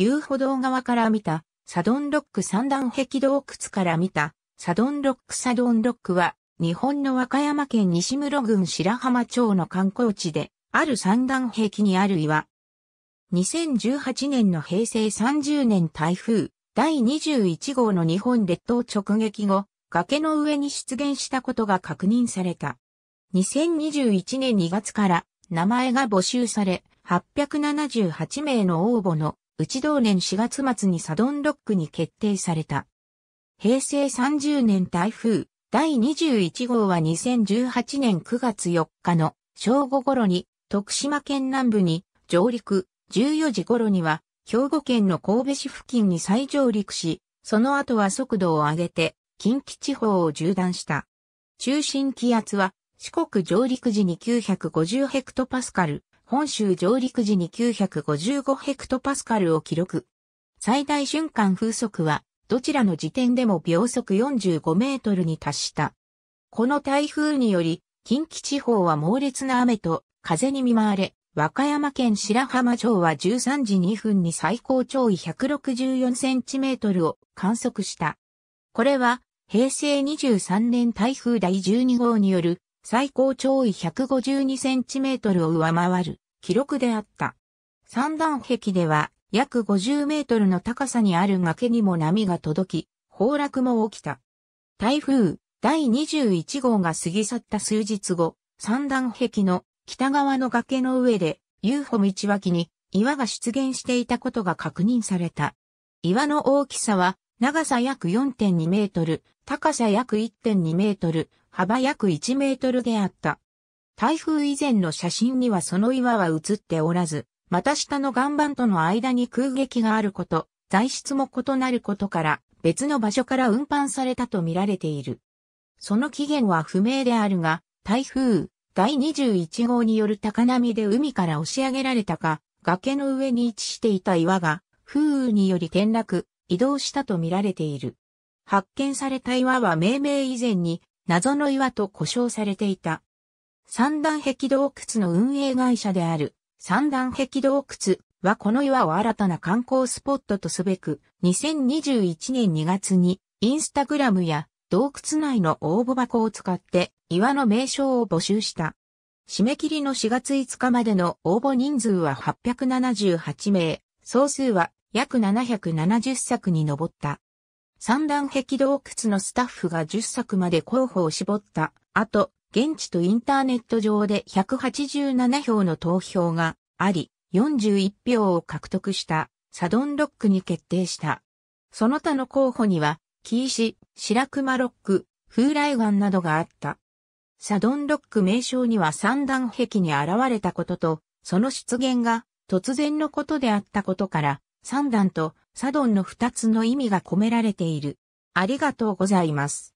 遊歩道側から見た、サドンロック三段壁洞窟から見た、サドンロックサドンロックは、日本の和歌山県西室郡白浜町の観光地で、ある三段壁にある岩。2018年の平成30年台風第21号の日本列島直撃後、崖の上に出現したことが確認された。2021年2月から名前が募集され、878名の応募の内同年4月末にサドンロックに決定された。平成30年台風第21号は2018年9月4日の正午頃に徳島県南部に上陸、14時頃には兵庫県の神戸市付近に再上陸し、その後は速度を上げて近畿地方を縦断した。中心気圧は四国上陸時に950ヘクトパスカル、本州上陸時に955ヘクトパスカルを記録。最大瞬間風速は、どちらの時点でも秒速45メートルに達した。この台風により、近畿地方は猛烈な雨と風に見舞われ、和歌山県白浜町は13時2分に最高潮位164センチメートルを観測した。これは平成23年台風第12号による最高潮位 152cm を上回る記録であった。三段壁では約50メートルの高さにある崖にも波が届き、崩落も起きた。台風第21号が過ぎ去った数日後、三段壁の北側の崖の上で UFO 道脇に岩が出現していたことが確認された。岩の大きさは長さ約4.2メートル、高さ約1.2メートル、幅約1メートルであった。台風以前の写真にはその岩は写っておらず、また下の岩盤との間に空撃があること、材質も異なることから別の場所から運搬されたと見られている。その起源は不明であるが、台風第21号による高波で海から押し上げられたか、崖の上に位置していた岩が、風雨により転落、移動したと見られている。発見された岩は命名以前に謎の岩と呼称されていた。三段壁洞窟の運営会社である三段壁洞窟はこの岩を新たな観光スポットとすべく2021年2月にインスタグラムや洞窟内の応募箱を使って岩の名称を募集した。締め切りの4月5日までの応募人数は878名、総数は約770作に上った。三段壁洞窟のスタッフが10作まで候補を絞った後、現地とインターネット上で187票の投票があり、41票を獲得したサドンロックに決定した。その他の候補には、キーシ、シラクマロック、風雷岩などがあった。サドンロック名称には三段壁に現れたことと、その出現が突然のことであったことから、三段とサドンの二つの意味が込められている。ありがとうございます。